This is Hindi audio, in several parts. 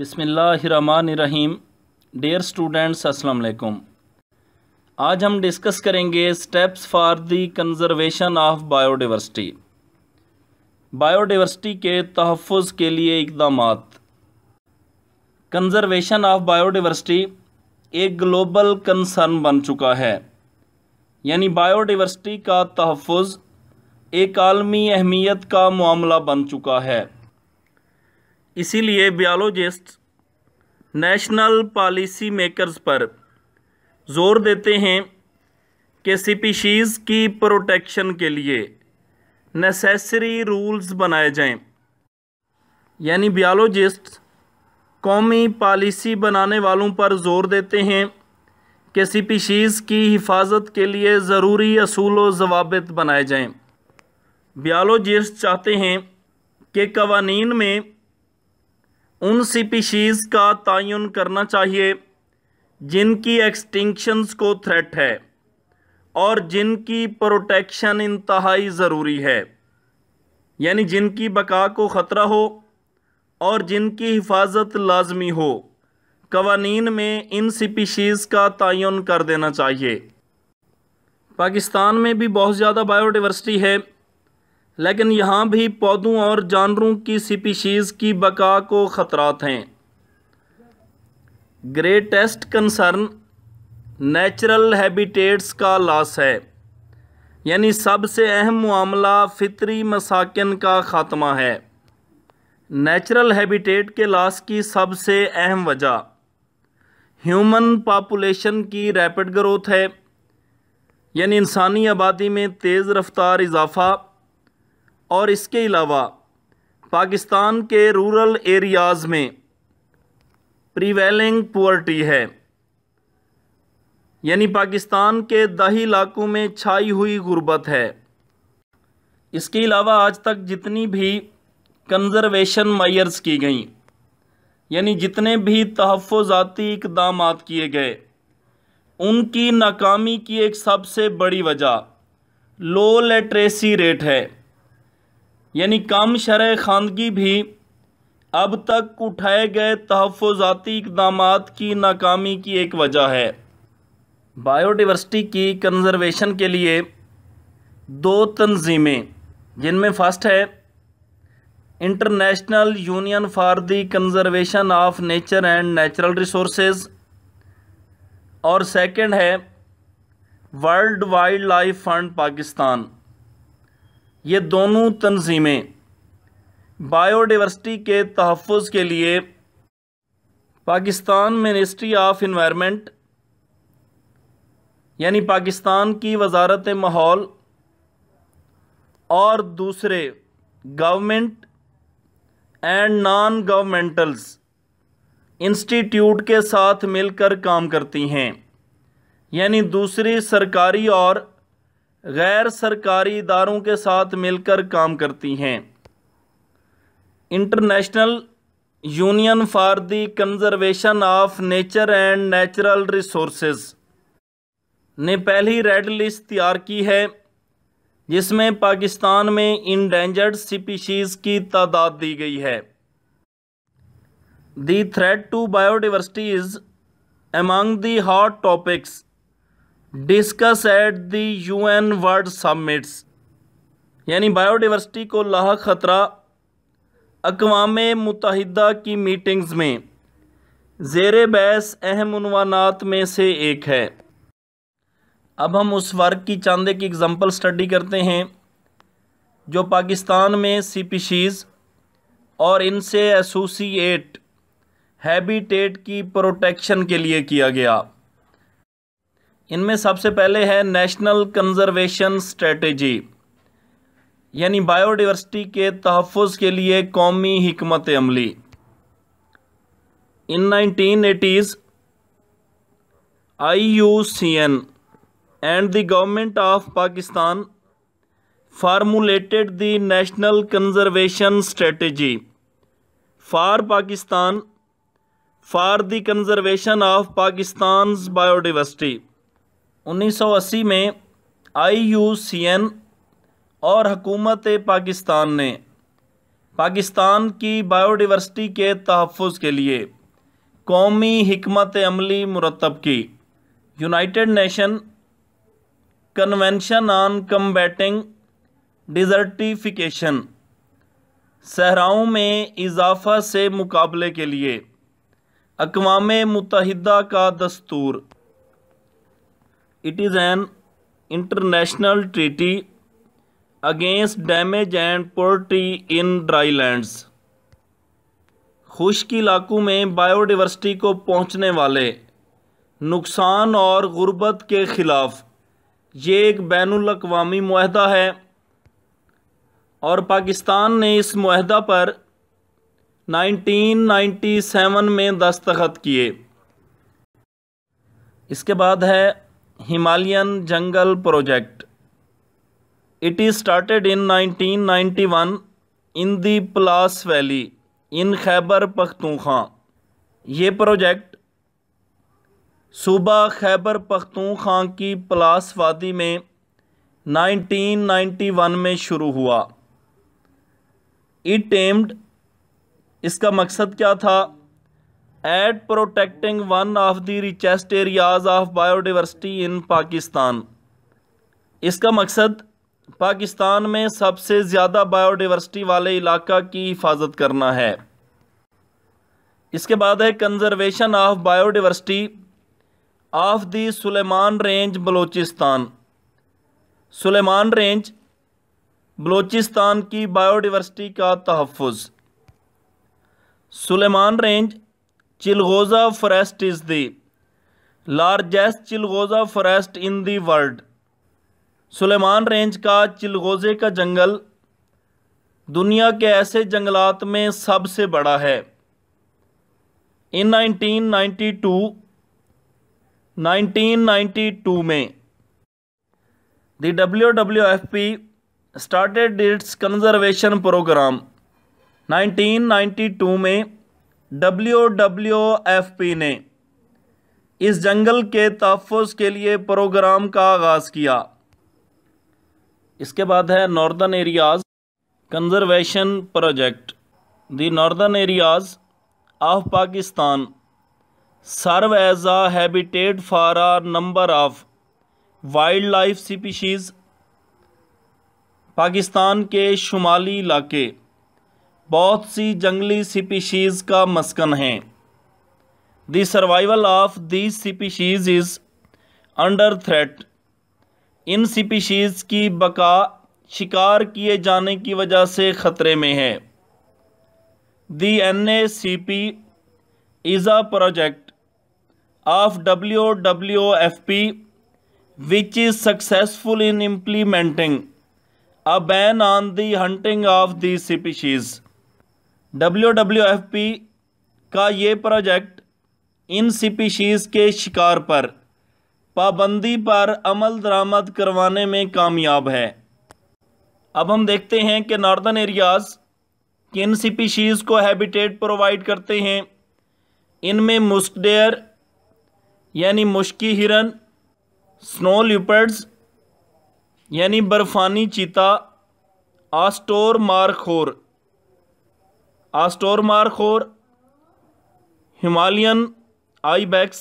बिसमीम डियर स्टूडेंट्स अस्सलाम वालेकुम आज हम डिस्कस करेंगे steps for the conservation of biodiversity biodiversity के तहफ़ के लिए इकदाम कंजर्वेशन ऑफ बायोडिवर्सिटी एक ग्लोबल कंसर्न बन चुका है यानी बायोडाइवर्सिटी का तहफ़ एक आलमी अहमियत का मामला बन चुका है इसीलिए बायोलॉजिस्ट नेशनल पॉलिसी मेकर्स पर जोर देते हैं कि स्पीशीज़ की प्रोटेक्शन के लिए नेसेसरी रूल्स बनाए जाएं यानी बायोलॉजिस्ट कौमी पॉलिसी बनाने वालों पर जोर देते हैं कि स्पीशीज़ की हिफाजत के लिए ज़रूरी असूल जवाबित बनाए जाएं बायोलॉजिस्ट चाहते हैं कि कवानीन में उन स्पीशीज़ का तयन करना चाहिए जिनकी एक्सटिंक्शंस को थ्रेट है और जिनकी प्रोटेक्शन इंतहाई ज़रूरी है यानी जिनकी बका को ख़तरा हो और जिनकी हिफाजत लाजमी हो कवानीन में इन स्पीशीज़ का तयन कर देना चाहिए पाकिस्तान में भी बहुत ज़्यादा बायोडिवर्सिटी है लेकिन यहाँ भी पौधों और जानवरों की स्पीशीज़ की बका को ख़तरात हैं ग्रेटेस्ट कंसर्न नेचुरल हैबिटेट्स का लॉस है यानी सबसे अहम मामला फितरी मसाकिन का ख़ात्मा है नेचुरल हैबिटेट के लॉस की सबसे अहम वजह ह्यूमन पापुलेशन की रैपिड ग्रोथ है यानी इंसानी आबादी में तेज़ रफ्तार इजाफ़ा और इसके अलावा पाकिस्तान के रूरल एरियाज़ में प्रीवेलिंग पुअर्टी है यानी पाकिस्तान के दही इलाकों में छाई हुई गुर्बत है इसके अलावा आज तक जितनी भी कंजर्वेशन मैयर्स की गई यानी जितने भी तहफ़ाती इकदाम किए गए उनकी नाकामी की एक सबसे बड़ी वजह लो लेट्रेसी रेट है यानी कम शर खानगी भी अब तक उठाए गए तहफ़ाती इकदाम की नाकामी की एक वजह है बायोडिवर्सिटी की कंजर्वेशन के लिए दो तंजीमें जिनमें फर्स्ट है international union for the conservation of nature and natural resource और सेकंड है world wildlife fund Pakistan ये दोनों तंजीमें बायोडावर्सिटी के तहफ़ के लिए पाकिस्तान मिनिस्ट्री ऑफ इन्वायरमेंट यानी पाकिस्तान की वजारत माहौल और दूसरे government and non governmentals institute के साथ मिलकर काम करती हैं यानी दूसरी सरकारी और गैर सरकारी इदारों के साथ मिलकर काम करती हैं international union for the conservation of nature and natural resources ने पहली रेड लिस्ट तैयार की है जिसमें पाकिस्तान में इंडेंजर्ड स्पीशीज़ की तादाद दी गई है the threat to biodiversity is among the topics discuss at the U N world summits यानी बायोडिवर्सिटी को लाह ख़तरा अकवाम मुतहदा की मीटिंग्स में जेर बैस अहम उनवानात में से एक है अब हम उस वर्ग की चांदे की एग्ज़ाम्पल स्टडी करते हैं जो पाकिस्तान में सीपीशीज़ और इनसे एसोसिएट हैबिटेट की प्रोटेक्शन के लिए किया गया इनमें सबसे पहले है नेशनल कंजर्वेशन स्ट्रेटजी यानी बायोडाइवर्सिटी के तहफ़ के लिए कौमी हमत अमली in nineteen eighties I U C N and the government of Pakistan formulated the national conservation strategy for Pakistan for the conservation of Pakistan biodiversity 1980 में आईयूसीएन और हकूमत पाकिस्तान ने पाकिस्तान की बायोडिवर्सिटी के तहफ़ के लिए कौमी हमत अमली मुरतब की United Nation convention on combating desertification सहराओं में इजाफ़ा से मुकाबले के लिए अकवा मुतहदा का दस्तूर it is an international treaty against damage and poverty in dry lands खुश्क इलाकों में बायोडिवर्सिटी को पहुंचने वाले नुकसान और गुर्बत के ख़िलाफ़ ये एक बैन अवी माह है और पाकिस्तान ने इस माहदा पर 1997 में दस्तखत किए इसके बाद है Himalayan jungle project it is started in 1991 in the Palas valley in Khyber Pakhtunkhwa ये प्रोजेक्ट सूबा खैबर पख्तूखा की पलास वादी में 1991 में शुरू हुआ इट एम्ड इसका मकसद क्या था at protecting one of the richest areas of biodiversity in Pakistan इसका मकसद पाकिस्तान में सबसे ज़्यादा बायोडिवर्सिटी वाले इलाका की हिफाजत करना है इसके बाद है conservation of biodiversity of the Sulaiman range Balochistan Sulaiman range Balochistan की बायोडिवर्सिटी का तहफ़ Sulaiman range chilgoza forest is the largest chilgoza forest in the world Sulaiman range का चिलगोजे का जंगल दुनिया के ऐसे जंगलात में सबसे बड़ा है इन 1992, 1992 में the W W F P started its conservation program 1992 में डब्ल्यू ने इस जंगल के तहफ़ के लिए प्रोग्राम का आगाज़ किया इसके बाद है northern areas conservation project the northern areas of Pakistan serve as a habitat for a number of wildlife species Pakistan के शुमाली इलाके बहुत सी जंगली स्पीशीज़ का मस्कन है the survival of the species is under threat इन स्पीशीज़ की बका शिकार किए जाने की वजह से ख़तरे में है the N A C P is a project of W W F P which is successful in implementing a ban on the hunting of the species W का ये प्रोजेक्ट इन स्पीशीज़ के शिकार पर पाबंदी पर अमल दरामद करवाने में कामयाब है अब हम देखते हैं कि नॉर्दर्न एरियाज़ किन स्पीशीज़ को हैबिटेट प्रोवाइड करते हैं इनमें मुस्कडेयर यानी मुश्की हिरन स्नो ल्यूपर्ड्स यानी बर्फ़ानी चीता आस्टोर मारखोर आस्टोरमार्क और Himalayan ibex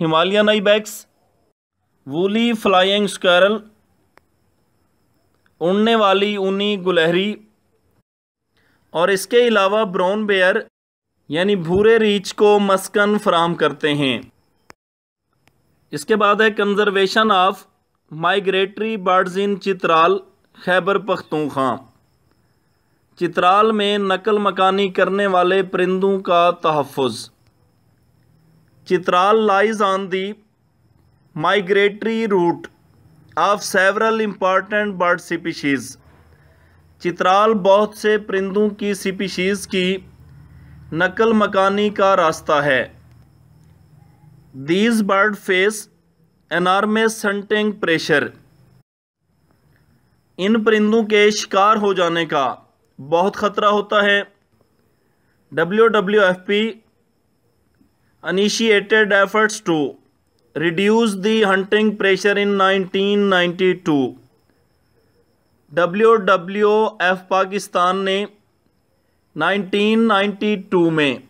Himalayan ibex woolly flying squirrel उड़ने वाली ऊनी गुलहरी और इसके अलावा ब्राउन बेयर यानी भूरे रीछ को मस्कन फ्राहम करते हैं इसके बाद है conservation of migratory birds in Chitral Khyber Pakhtunkhwa Chitral में नकल मकानी करने वाले परिंदों का तहफ़ Chitral lies on the migratory route of several important bird species Chitral बहुत से परिंदों की स्पीशीज़ की नकल मकानी का रास्ता है these bird face enormous hunting pressure इन परिंदों के शिकार हो जाने का बहुत ख़तरा होता है W W F P initiated efforts to reduce the hunting pressure in 1992 F Pakistan ने 1992 में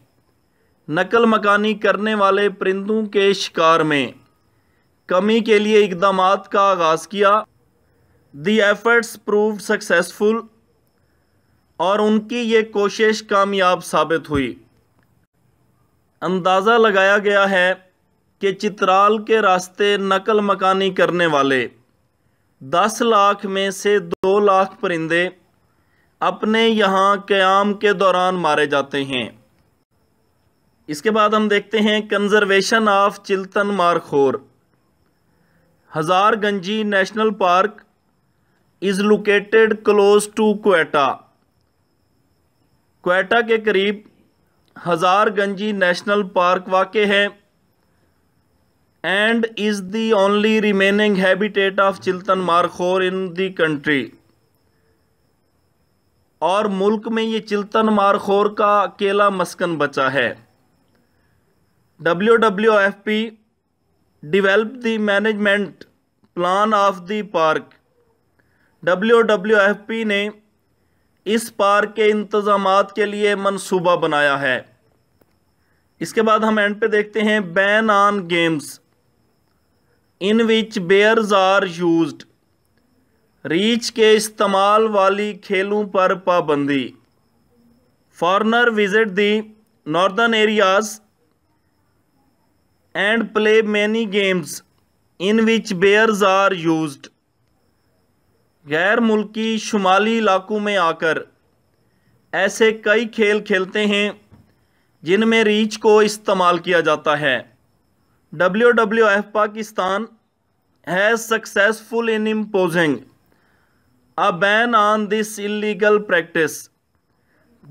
नकल मकानी करने वाले परिंदों के शिकार में कमी के लिए इकदाम का आगाज़ किया दी एफर्ट्स प्रूव सक्सेसफुल और उनकी ये कोशिश कामयाब साबित हुई अंदाज़ा लगाया गया है कि चित्राल के रास्ते नकल मकानी करने वाले दस लाख में से दो लाख परिंदे अपने यहाँ क़्याम के दौरान मारे जाते हैं इसके बाद हम देखते हैं conservation of Chiltan markhor Hazarganji national park is located close to Quetta Quetta के करीब हज़ार गंजी नेशनल पार्क वाक़ है and is the only remaining habitat of Chiltan markhor in the country और मुल्क में ये चिल्तन मारखोर का अकेला मस्कन बचा है W W F P develop the management plan of the park W W F P ने इस पार्क के इंतज़ाम के लिए मनसूबा बनाया है इसके बाद हम एंड पे देखते हैं ban on games in which bears are used रीच के इस्तेमाल वाली खेलों पर पाबंदी foreigner visit the northern areas and play many games in which bears are used गैर मुल्की शुमाली इलाकों में आकर ऐसे कई खेल खेलते हैं जिनमें रीच को इस्तेमाल किया जाता है W W F Pakistan has successful in imposing a ban this illegal practice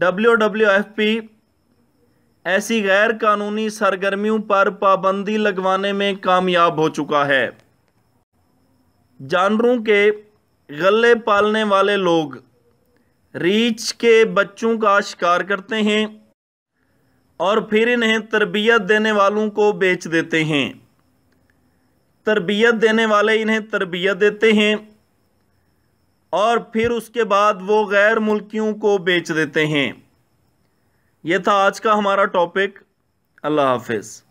W W F P ऐसी गैर कानूनी सरगर्मियों पर पाबंदी लगवाने में कामयाब हो चुका है जानवरों के गले पालने वाले लोग रीच के बच्चों का शिकार करते हैं और फिर इन्हें तरबियत देने वालों को बेच देते हैं तरबियत देने वाले इन्हें तरबियत देते हैं और फिर उसके बाद वो गैर मुल्कियों को बेच देते हैं यह था आज का हमारा टॉपिक अल्लाह हाफिज़